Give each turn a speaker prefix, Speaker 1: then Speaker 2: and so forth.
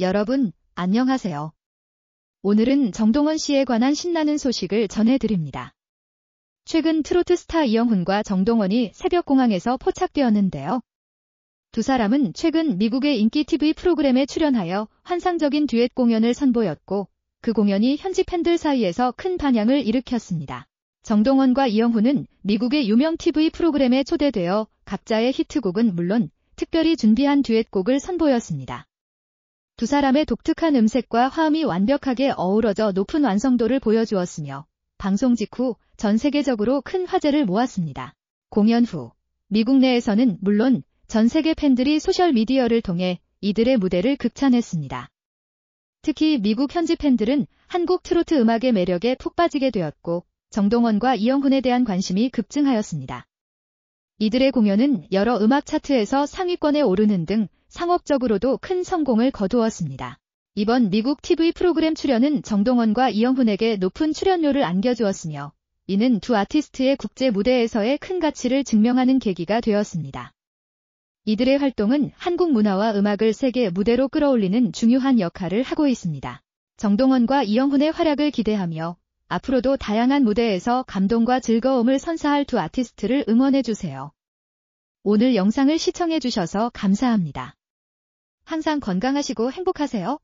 Speaker 1: 여러분, 안녕하세요. 오늘은 정동원 씨에 관한 신나는 소식을 전해드립니다. 최근 트로트 스타 이영훈과 정동원이 새벽공항에서 포착되었는데요. 두 사람은 최근 미국의 인기 TV 프로그램에 출연하여 환상적인 듀엣 공연을 선보였고 그 공연이 현지 팬들 사이에서 큰 반향을 일으켰습니다. 정동원과 이영훈은 미국의 유명 TV 프로그램에 초대되어 각자의 히트곡은 물론 특별히 준비한 듀엣곡을 선보였습니다. 두 사람의 독특한 음색과 화음이 완벽하게 어우러져 높은 완성도를 보여주었으며 방송 직후 전 세계적으로 큰 화제를 모았습니다. 공연 후 미국 내에서는 물론 전 세계 팬들이 소셜미디어를 통해 이들의 무대를 극찬했습니다. 특히 미국 현지 팬들은 한국 트로트 음악의 매력에 푹 빠지게 되었고 정동원과 이영훈에 대한 관심이 급증하였습니다. 이들의 공연은 여러 음악 차트에서 상위권에 오르는 등 상업적으로도 큰 성공을 거두었습니다. 이번 미국 TV 프로그램 출연은 정동원과 이영훈에게 높은 출연료를 안겨주었으며 이는 두 아티스트의 국제 무대에서의 큰 가치를 증명하는 계기가 되었습니다. 이들의 활동은 한국 문화와 음악을 세계 무대로 끌어올리는 중요한 역할을 하고 있습니다. 정동원과 이영훈의 활약을 기대하며 앞으로도 다양한 무대에서 감동과 즐거움을 선사할 두 아티스트를 응원해주세요. 오늘 영상을 시청해주셔서 감사합니다. 항상 건강하시고 행복하세요.